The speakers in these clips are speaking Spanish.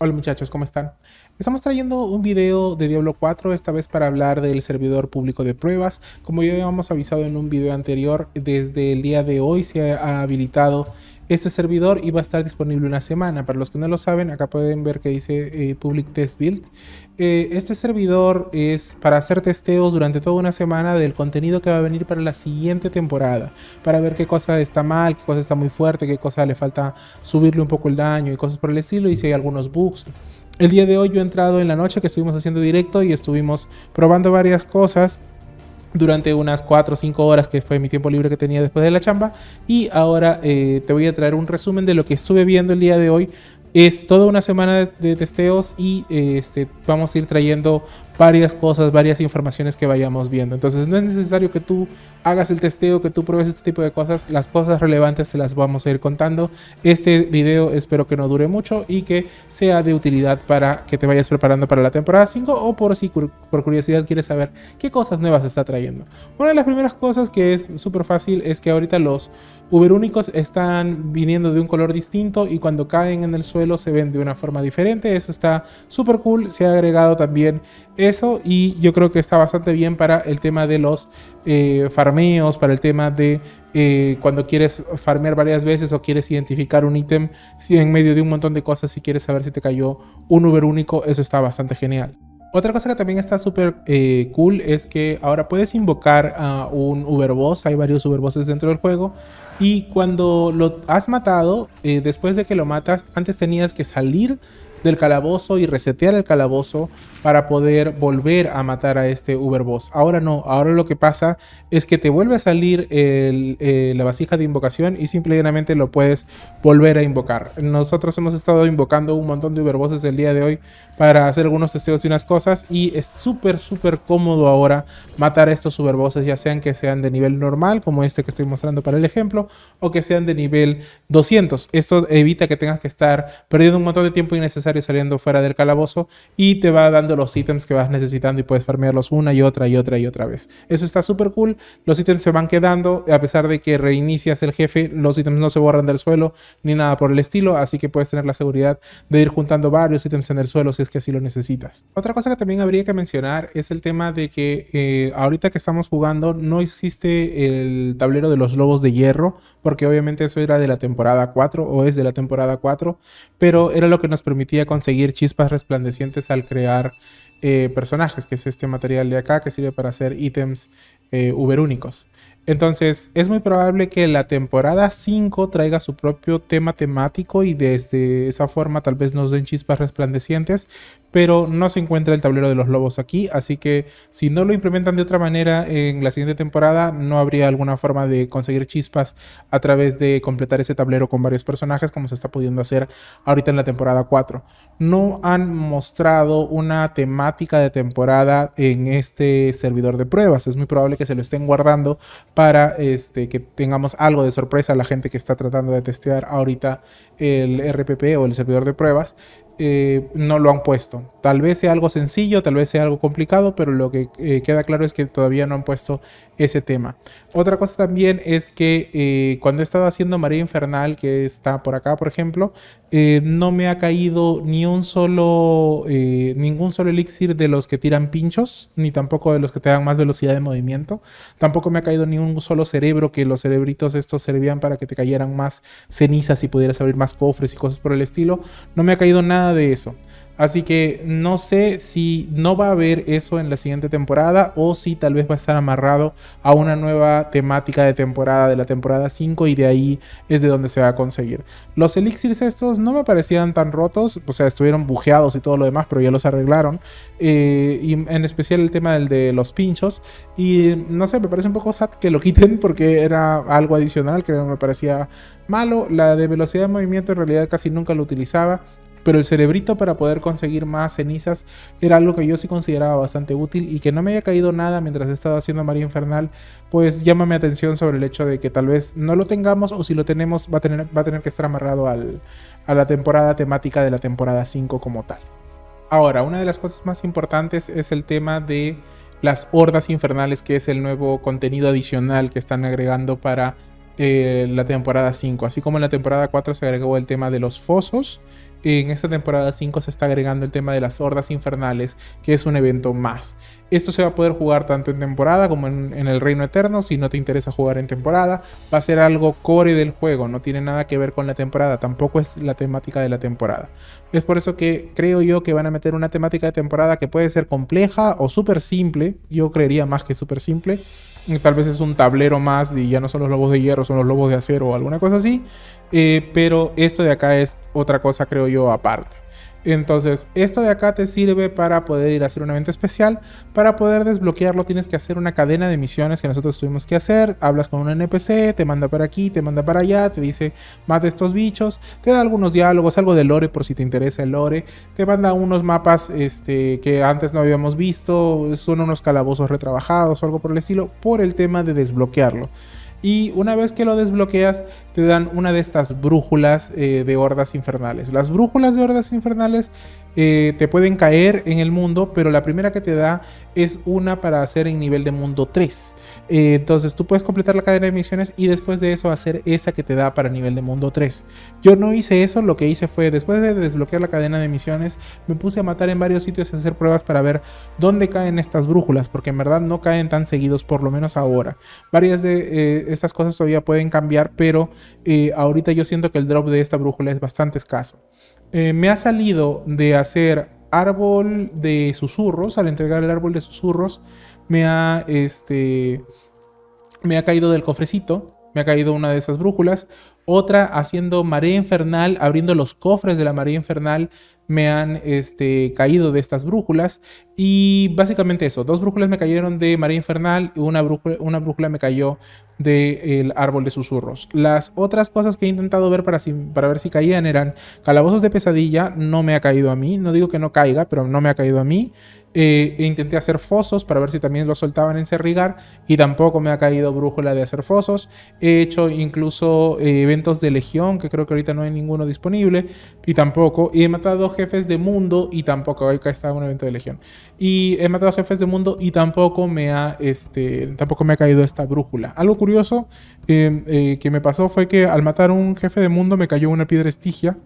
Hola muchachos, ¿cómo están? Estamos trayendo un video de Diablo 4, esta vez para hablar del servidor público de pruebas. Como ya habíamos avisado en un video anterior, desde el día de hoy se ha habilitado este servidor iba a estar disponible una semana. Para los que no lo saben, acá pueden ver que dice eh, Public Test Build. Eh, este servidor es para hacer testeos durante toda una semana del contenido que va a venir para la siguiente temporada. Para ver qué cosa está mal, qué cosa está muy fuerte, qué cosa le falta subirle un poco el daño y cosas por el estilo. Y si hay algunos bugs. El día de hoy yo he entrado en la noche que estuvimos haciendo directo y estuvimos probando varias cosas durante unas 4 o 5 horas que fue mi tiempo libre que tenía después de la chamba y ahora eh, te voy a traer un resumen de lo que estuve viendo el día de hoy es toda una semana de, testeos y eh, este, vamos a ir trayendo varias cosas, varias informaciones que vayamos viendo. Entonces no es necesario que tú hagas el testeo, que tú pruebes este tipo de cosas. Las cosas relevantes te las vamos a ir contando. Este video espero que no dure mucho y que sea de utilidad para que te vayas preparando para la temporada 5 o por si por curiosidad quieres saber qué cosas nuevas está trayendo. Una de las primeras cosas que es súper fácil es que ahorita los uber únicos están viniendo de un color distinto y cuando caen en el suelo se ven de una forma diferente. Eso está súper cool. Se ha agregado también eso y yo creo que está bastante bien para el tema de los eh, farmeos, para el tema de eh, cuando quieres farmear varias veces o quieres identificar un ítem si en medio de un montón de cosas, si quieres saber si te cayó un Uber único, eso está bastante genial. Otra cosa que también está súper eh, cool es que ahora puedes invocar a un Uber Boss, hay varios Uber Bosses dentro del juego, y cuando lo has matado, después de que lo matas, antes tenías que salir del calabozo y resetear el calabozo para poder volver a matar a este Uberboss. Ahora no, ahora lo que pasa es que te vuelve a salir eh, la vasija de invocación y simplemente lo puedes volver a invocar. Nosotros hemos estado invocando un montón de Uberbosses el día de hoy para hacer algunos testeos y unas cosas y es súper súper cómodo ahora matar a estos Uberbosses ya sean que sean de nivel normal como este que estoy mostrando para el ejemplo o que sean de nivel 200. Esto evita que tengas que estar perdiendo un montón de tiempo innecesario saliendo fuera del calabozo y te va dando los ítems que vas necesitando y puedes farmearlos una y otra y otra y otra vez. Eso está súper cool, los ítems se van quedando, a pesar de que reinicias el jefe, los ítems no se borran del suelo ni nada por el estilo, así que puedes tener la seguridad de ir juntando varios ítems en el suelo si es que así lo necesitas. Otra cosa que también habría que mencionar es el tema de que eh, ahorita que estamos jugando no existe el tablero de los lobos de hierro, porque obviamente eso era de la temporada 4 o es de la temporada 4, pero era lo que nos permitía conseguir chispas resplandecientes al crear eh, personajes, que es este material de acá que sirve para hacer ítems eh, uber únicos entonces, es muy probable que la temporada 5 traiga su propio tema temático y desde esa forma tal vez nos den chispas resplandecientes, pero no se encuentra el tablero de los lobos aquí, así que si no lo implementan de otra manera en la siguiente temporada, no habría alguna forma de conseguir chispas a través de completar ese tablero con varios personajes como se está pudiendo hacer ahorita en la temporada 4. No han mostrado una temática de temporada en este servidor de pruebas, es muy probable que se lo estén guardando para este, que tengamos algo de sorpresa a la gente que está tratando de testear ahorita el RPP o el servidor de pruebas. Eh, no lo han puesto. Tal vez sea algo sencillo, tal vez sea algo complicado, pero lo que eh, queda claro es que todavía no han puesto ese tema. Otra cosa también es que eh, cuando he estado haciendo María Infernal, que está por acá, por ejemplo, eh, no me ha caído ni un solo, eh, ningún solo elixir de los que tiran pinchos, ni tampoco de los que te dan más velocidad de movimiento. Tampoco me ha caído ni un solo cerebro, que los cerebritos estos servían para que te cayeran más cenizas y pudieras abrir más cofres y cosas por el estilo. No me ha caído nada de eso. Así que no sé si no va a haber eso en la siguiente temporada o si tal vez va a estar amarrado a una nueva temática de temporada de la temporada 5 y de ahí es de donde se va a conseguir. Los elixirs estos no me parecían tan rotos, o sea, estuvieron bujeados y todo lo demás, pero ya los arreglaron. Eh, y en especial el tema del de los pinchos. Y no sé, me parece un poco sad que lo quiten porque era algo adicional que me parecía malo. La de velocidad de movimiento en realidad casi nunca lo utilizaba pero el cerebrito para poder conseguir más cenizas era algo que yo sí consideraba bastante útil y que no me haya caído nada mientras estaba haciendo María Infernal, pues llama mi atención sobre el hecho de que tal vez no lo tengamos o si lo tenemos va a tener, va a tener que estar amarrado a la temporada temática de la temporada 5 como tal. Ahora, una de las cosas más importantes es el tema de las hordas infernales, que es el nuevo contenido adicional que están agregando para eh, la temporada 5. Así como en la temporada 4 se agregó el tema de los fosos en esta temporada 5 se está agregando el tema de las hordas infernales, que es un evento más. Esto se va a poder jugar tanto en temporada como en, el Reino Eterno. Si no te interesa jugar en temporada, va a ser algo core del juego, no tiene nada que ver con la temporada, tampoco es la temática de la temporada. Es por eso que creo yo que van a meter una temática de temporada que puede ser compleja o súper simple, yo creería más que súper simple, tal vez es un tablero más y ya no son los lobos de hierro, son los lobos de acero o alguna cosa así, eh, pero esto de acá es otra cosa creo yo aparte. Entonces, esto de acá te sirve para poder ir a hacer un evento especial. Para poder desbloquearlo tienes que hacer una cadena de misiones que nosotros tuvimos que hacer. Hablas con un NPC, te manda para aquí, te manda para allá, te dice mata estos bichos, te da algunos diálogos, algo de lore por si te interesa el lore. Te manda unos mapas este, que antes no habíamos visto, son unos calabozos retrabajados o algo por el estilo, por el tema de desbloquearlo. Y una vez que lo desbloqueas, te dan una de estas brújulas eh, de hordas infernales. Las brújulas de hordas infernales eh, te pueden caer en el mundo, pero la primera que te da es una para hacer en nivel de mundo 3. Eh, entonces tú puedes completar la cadena de misiones y después de eso hacer esa que te da para nivel de mundo 3. Yo no hice eso, lo que hice fue después de desbloquear la cadena de misiones, me puse a matar en varios sitios y hacer pruebas para ver dónde caen estas brújulas, porque en verdad no caen tan seguidos, por lo menos ahora. Varias de estas cosas todavía pueden cambiar, pero ahorita yo siento que el drop de esta brújula es bastante escaso. Eh, me ha salido de hacer árbol de susurros, al entregar el árbol de susurros, me ha, este, me ha caído del cofrecito, me ha caído una de esas brújulas, otra haciendo marea infernal, abriendo los cofres de la marea infernal, me han este, caído de estas brújulas. Y básicamente eso, dos brújulas me cayeron de marea infernal y una brújula, me cayó del árbol de susurros. Las otras cosas que he intentado ver para, para ver si caían eran calabozos de pesadilla, no me ha caído a mí, no digo que no caiga, pero no me ha caído a mí. Eh, intenté hacer fosos para ver si también lo soltaban en Cerrigar y tampoco me ha caído brújula de hacer fosos. He hecho incluso... Eh, de Legión, que creo que ahorita no hay ninguno disponible, y tampoco. Y he matado jefes de mundo y tampoco. Acá está un evento de Legión. Y he matado jefes de mundo y tampoco me ha, este, tampoco me ha caído esta brújula. Algo curioso eh, eh, que me pasó fue que al matar un jefe de mundo me cayó una piedra estigia.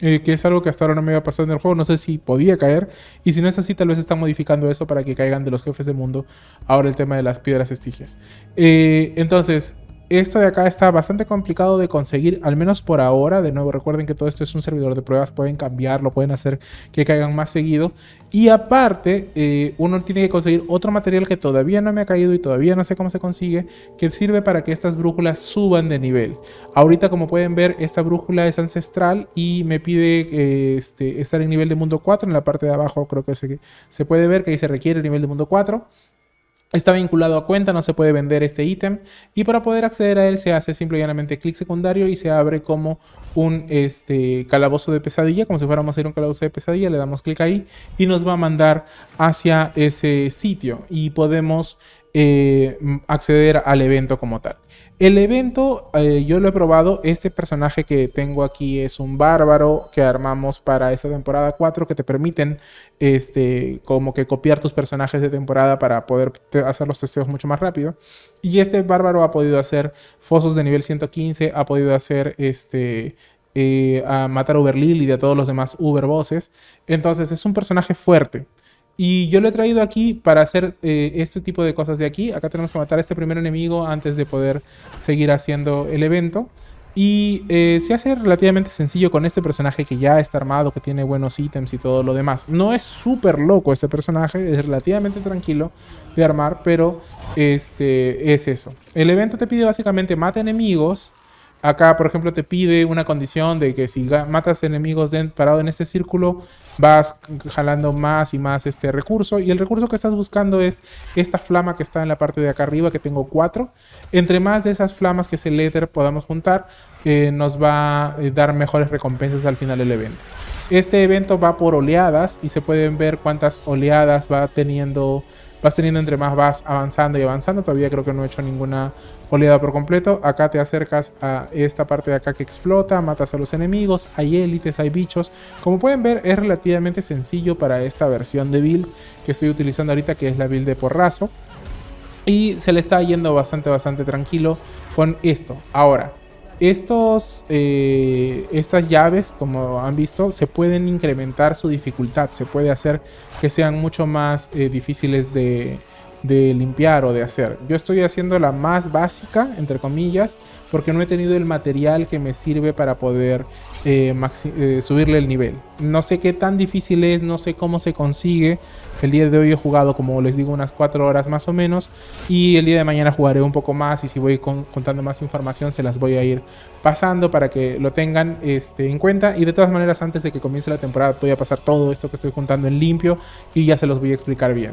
Eh, que es algo que hasta ahora no me había pasado en el juego, no sé si podía caer, y si no es así, tal vez está modificando eso para que caigan de los jefes de mundo ahora el tema de las piedras estigias. entonces, esto de acá está bastante complicado de conseguir, al menos por ahora. De nuevo, recuerden que todo esto es un servidor de pruebas, pueden cambiarlo, pueden hacer que caigan más seguido. Y aparte, eh, uno tiene que conseguir otro material que todavía no me ha caído y todavía no sé cómo se consigue, que sirve para que estas brújulas suban de nivel. Ahorita, como pueden ver, esta brújula es ancestral y me pide eh, este, estar en nivel de mundo 4. En la parte de abajo creo que se, puede ver que ahí se requiere el nivel de mundo 4. Está vinculado a cuenta, no se puede vender este ítem y para poder acceder a él se hace simplemente clic secundario y se abre como un este, calabozo de pesadilla, como si fuéramos a ir a un calabozo de pesadilla, le damos clic ahí y nos va a mandar hacia ese sitio y podemos eh, acceder al evento como tal. El evento, eh, yo lo he probado. Este personaje que tengo aquí es un bárbaro que armamos para esta temporada 4 que te permiten este, como que copiar tus personajes de temporada para poder hacer los testeos mucho más rápido. Y este bárbaro ha podido hacer fosos de nivel 115, ha podido hacer este, eh, a matar a Uber y a todos los demás Uber bosses. Entonces es un personaje fuerte. Y yo lo he traído aquí para hacer eh, este tipo de cosas de aquí. Acá tenemos que matar a este primer enemigo antes de poder seguir haciendo el evento. Y eh, se hace relativamente sencillo con este personaje que ya está armado, que tiene buenos ítems y todo lo demás. No es súper loco este personaje, es relativamente tranquilo de armar, pero este, es eso. El evento te pide básicamente mata enemigos, acá, por ejemplo, te pide una condición de que si matas enemigos parados parado en este círculo, vas jalando más y más este recurso. Y el recurso que estás buscando es esta flama que está en la parte de acá arriba, que tengo cuatro. Entre más de esas flamas que ese el podamos juntar, eh, nos va a eh, dar mejores recompensas al final del evento. Este evento va por oleadas y se pueden ver cuántas oleadas va teniendo vas teniendo entre más vas avanzando y avanzando. Todavía creo que no he hecho ninguna oleada por completo. Acá te acercas a esta parte de acá que explota, matas a los enemigos, hay élites, hay bichos. Como pueden ver es relativamente sencillo para esta versión de build que estoy utilizando ahorita que es la build de porrazo. Y se le está yendo bastante, bastante tranquilo con esto. Ahora, estos, eh, estas llaves, como han visto, se pueden incrementar su dificultad, se puede hacer que sean mucho más eh, difíciles de limpiar o de hacer. Yo estoy haciendo la más básica, entre comillas, porque no he tenido el material que me sirve para poder eh, eh, subirle el nivel. No sé qué tan difícil es, no sé cómo se consigue. El día de hoy he jugado, como les digo, unas 4 horas más o menos. Y el día de mañana jugaré un poco más. Y si voy contando más información, se las voy a ir pasando para que lo tengan este, en cuenta. Y de todas maneras, antes de que comience la temporada, voy a pasar todo esto que estoy juntando en limpio. Y ya se los voy a explicar bien.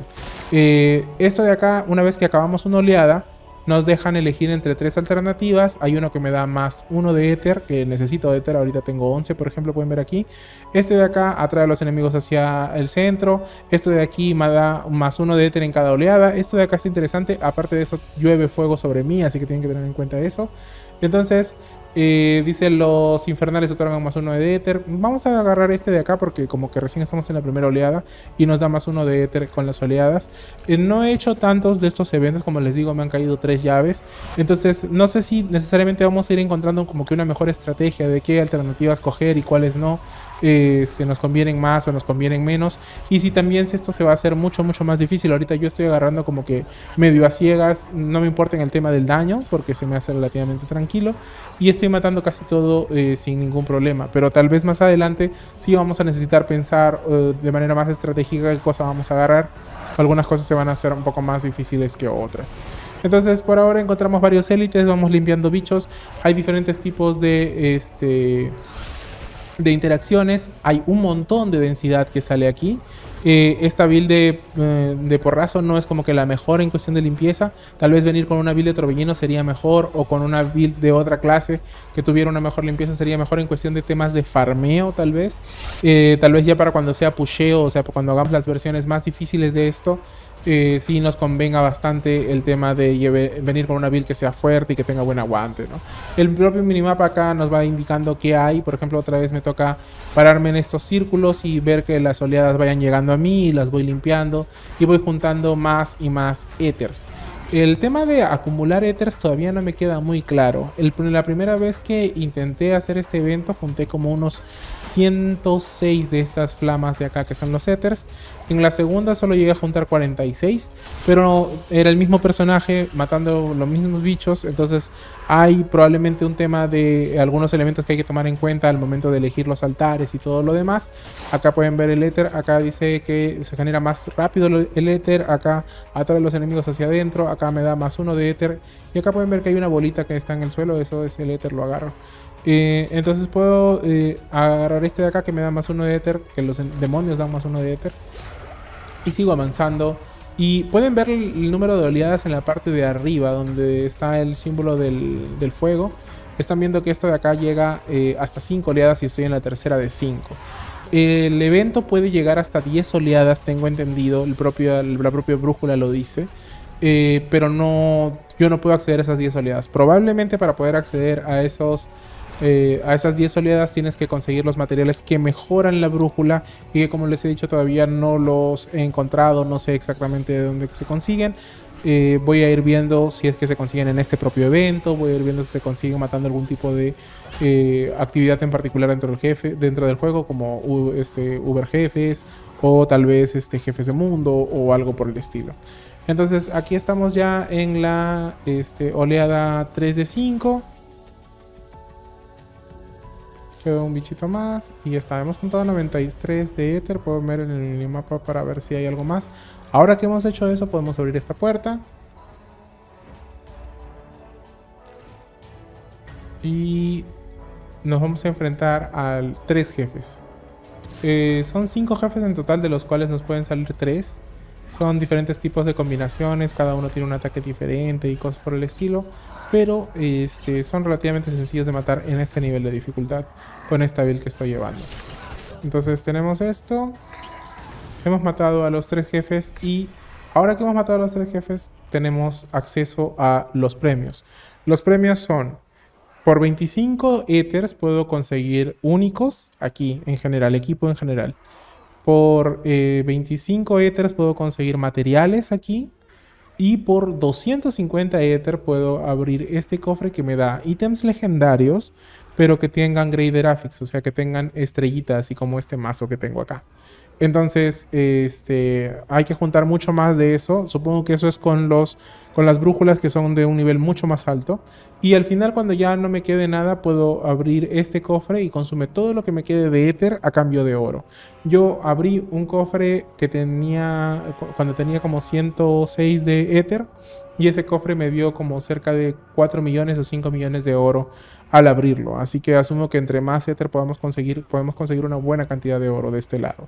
Eh, esto de acá, una vez que acabamos una oleada nos dejan elegir entre tres alternativas. Hay uno que me da más uno de éter. que necesito de Ahorita tengo 11, por ejemplo, pueden ver aquí. Este de acá atrae a los enemigos hacia el centro. Este de aquí me da más uno de éter en cada oleada. Esto de acá está interesante. Aparte de eso, llueve fuego sobre mí, así que tienen que tener en cuenta eso. Entonces, eh, dice los infernales otorgan más uno de éter. Vamos a agarrar este de acá porque como que recién estamos en la primera oleada y nos da más uno de éter con las oleadas. Eh, no he hecho tantos de estos eventos, como les digo, me han caído tres llaves. Entonces no sé si necesariamente vamos a ir encontrando como que una mejor estrategia de qué alternativas coger y cuáles no este, nos convienen más o nos convienen menos. Y si también esto se va a hacer mucho, mucho más difícil. Ahorita yo estoy agarrando como que medio a ciegas, no me importa en el tema del daño, porque se me hace relativamente tranquilo. Y estoy matando casi todo eh, sin ningún problema. Pero tal vez más adelante sí vamos a necesitar pensar eh, de manera más estratégica qué cosa vamos a agarrar. Algunas cosas se van a hacer un poco más difíciles que otras. Entonces, por ahora encontramos varios élites, vamos limpiando bichos. Hay diferentes tipos de este de interacciones, hay un montón de densidad que sale aquí. Eh, esta build eh, de, porrazo no es como que la mejor en cuestión de limpieza. Tal vez venir con una build de torbellino sería mejor o con una build de otra clase que tuviera una mejor limpieza sería mejor en cuestión de temas de farmeo tal vez. Eh, tal vez ya para cuando sea pusheo, o sea, cuando hagamos las versiones más difíciles de esto, si eh, sí nos convenga bastante el tema de venir con una build que sea fuerte y que tenga buen aguante. El propio minimapa acá nos va indicando qué hay. Por ejemplo, otra vez me toca pararme en estos círculos y ver que las oleadas vayan llegando a mí y las voy limpiando y voy juntando más y más ethers. El tema de acumular ethers todavía no me queda muy claro. la primera vez que intenté hacer este evento junté como unos 106 de estas flamas de acá que son los ethers. En la segunda solo llegué a juntar 46, pero era el mismo personaje matando los mismos bichos, entonces hay probablemente un tema de algunos elementos que hay que tomar en cuenta al momento de elegir los altares y todo lo demás. Acá pueden ver el éter, acá dice que se genera más rápido el éter, acá atrae los enemigos hacia adentro, acá me da más uno de éter y acá pueden ver que hay una bolita que está en el suelo, eso es el éter, lo agarro. Eh, entonces puedo eh, agarrar este de acá que me da más uno de éter, que los demonios dan más uno de éter y sigo avanzando. Y pueden ver el número de oleadas en la parte de arriba, donde está el símbolo del, fuego. Están viendo que esta de acá llega eh, hasta 5 oleadas y estoy en la tercera de 5. El evento puede llegar hasta 10 oleadas, tengo entendido, el propio, la propia brújula lo dice. Eh, pero no, yo no puedo acceder a esas 10 oleadas. Probablemente para poder acceder a esos eh, a esas 10 oleadas tienes que conseguir los materiales que mejoran la brújula y que como les he dicho todavía no los he encontrado, no sé exactamente de dónde se consiguen. Eh, voy a ir viendo si es que se consiguen en este propio evento, voy a ir viendo si se consiguen matando algún tipo de eh, actividad en particular dentro del jefe, dentro del juego, como este, Uber jefes o tal vez este, jefes de mundo o algo por el estilo. Entonces aquí estamos ya en la este, oleada 3 de 5 quedó un bichito más y está, hemos juntado 93 de éter, puedo ver en el mapa para ver si hay algo más. Ahora que hemos hecho eso podemos abrir esta puerta. Y nos vamos a enfrentar a tres jefes. Eh, son cinco jefes en total de los cuales nos pueden salir tres. Son diferentes tipos de combinaciones, cada uno tiene un ataque diferente y cosas por el estilo pero este, son relativamente sencillos de matar en este nivel de dificultad con esta build que estoy llevando. Entonces tenemos esto. Hemos matado a los tres jefes y ahora que hemos matado a los tres jefes tenemos acceso a los premios. Los premios son por 25 ethers puedo conseguir únicos aquí en general, equipo en general. Por 25 eh, ethers puedo conseguir materiales aquí. Y por 250 Ether puedo abrir este cofre que me da ítems legendarios pero que tengan gray graphics, o sea, que tengan estrellitas, así como este mazo que tengo acá. Entonces, este, hay que juntar mucho más de eso. Supongo que eso es con, los, con las brújulas que son de un nivel mucho más alto. Y al final, cuando ya no me quede nada, puedo abrir este cofre y consume todo lo que me quede de éter a cambio de oro. Yo abrí un cofre que tenía, cuando tenía como 106 de éter, y ese cofre me dio como cerca de 4 millones o 5 millones de oro al abrirlo. Así que asumo que entre más éter podamos conseguir, podemos conseguir una buena cantidad de oro de este lado.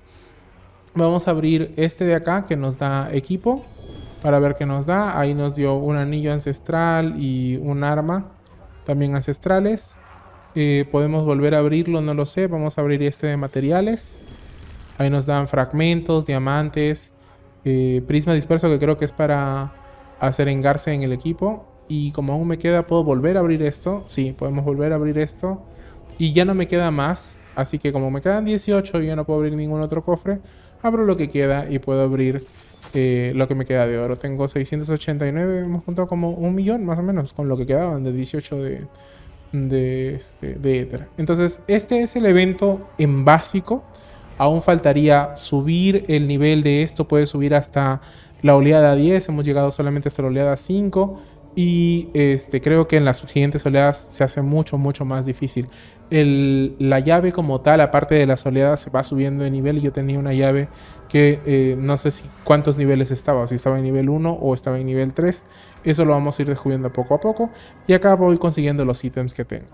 Vamos a abrir este de acá que nos da equipo para ver qué nos da. Ahí nos dio un anillo ancestral y un arma también ancestrales. Eh, podemos volver a abrirlo, no lo sé. Vamos a abrir este de materiales. Ahí nos dan fragmentos, diamantes, eh, prisma disperso que creo que es para hacer engarse en el equipo. Y como aún me queda, ¿puedo volver a abrir esto? Sí, podemos volver a abrir esto. Y ya no me queda más. Así que como me quedan 18 y ya no puedo abrir ningún otro cofre, abro lo que queda y puedo abrir eh, lo que me queda de oro. Tengo 689, hemos contado como un millón más o menos con lo que quedaban de 18 de, de, este, de Ether. Entonces, este es el evento en básico. Aún faltaría subir el nivel de esto, puede subir hasta la oleada 10, hemos llegado solamente hasta la oleada 5 y este, creo que en las siguientes oleadas se hace mucho, mucho más difícil. la llave como tal, aparte de las oleadas, se va subiendo de nivel yo tenía una llave que eh, no sé si cuántos niveles estaba, si estaba en nivel 1 o estaba en nivel 3. Eso lo vamos a ir descubriendo poco a poco y acá voy consiguiendo los ítems que tengo.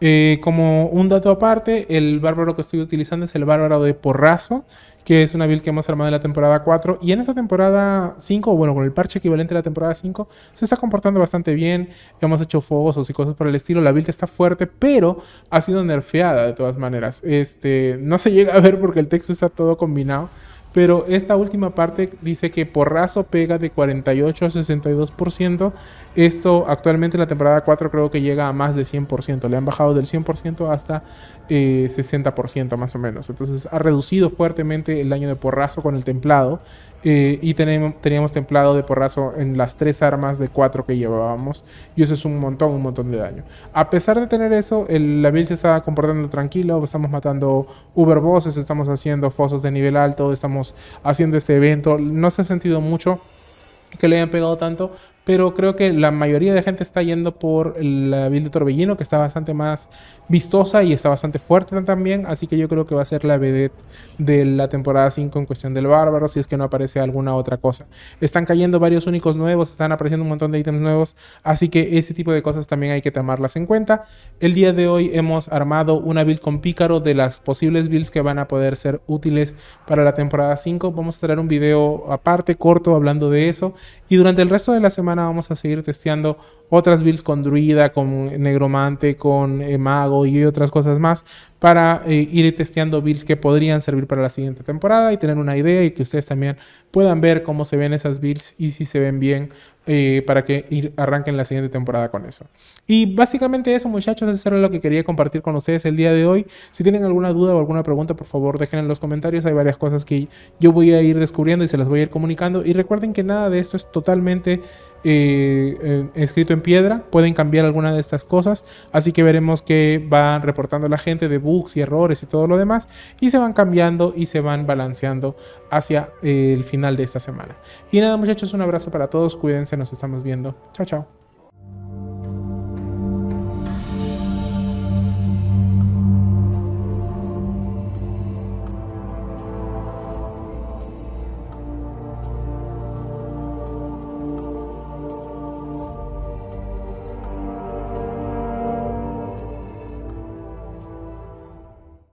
Eh, como un dato aparte, el bárbaro que estoy utilizando es el bárbaro de porrazo, que es una build que hemos armado en la temporada 4. Y en esta temporada 5, bueno, con el parche equivalente a la temporada 5, se está comportando bastante bien. Hemos hecho fogosos y cosas por el estilo. La build está fuerte, pero ha sido nerfeada de todas maneras. Este, no se llega a ver porque el texto está todo combinado. Pero esta última parte dice que porrazo pega de 48 a 62%. Esto actualmente en la temporada 4 creo que llega a más de 100%. Le han bajado del 100% hasta 60% eh, más o menos. Entonces ha reducido fuertemente el daño de porrazo con el templado. Eh, y teníamos, templado de porrazo en las tres armas de cuatro que llevábamos. Y eso es un montón, un montón de daño. A pesar de tener eso, la build se está comportando tranquilo. Estamos matando uber estamos haciendo fosos de nivel alto, estamos haciendo este evento. No se ha sentido mucho que le hayan pegado tanto, pero creo que la mayoría de gente está yendo por la build de Torbellino, que está bastante más vistosa y está bastante fuerte también, así que yo creo que va a ser la vedette de la temporada 5 en cuestión del bárbaro, si es que no aparece alguna otra cosa. Están cayendo varios únicos nuevos, están apareciendo un montón de ítems nuevos, así que ese tipo de cosas también hay que tomarlas en cuenta. El día de hoy hemos armado una build con Pícaro de las posibles builds que van a poder ser útiles para la temporada 5. Vamos a traer un video aparte, corto, hablando de eso, y durante el resto de la semana vamos a seguir testeando otras builds con Druida, con Negromante, con eh, Mago y otras cosas más para eh, ir testeando builds que podrían servir para la siguiente temporada y tener una idea y que ustedes también puedan ver cómo se ven esas builds y si se ven bien eh, para que arranquen la siguiente temporada con eso. Y básicamente eso muchachos, eso era lo que quería compartir con ustedes el día de hoy. Si tienen alguna duda o alguna pregunta, por favor dejen en los comentarios. Hay varias cosas que yo voy a ir descubriendo y se las voy a ir comunicando. Y recuerden que nada de esto es totalmente... Eh, escrito en piedra, pueden cambiar alguna de estas cosas, así que veremos qué va reportando la gente de bugs y errores y todo lo demás, y se van cambiando y se van balanceando hacia eh, el final de esta semana. Y nada muchachos, un abrazo para todos, cuídense, nos estamos viendo. Chao, chao.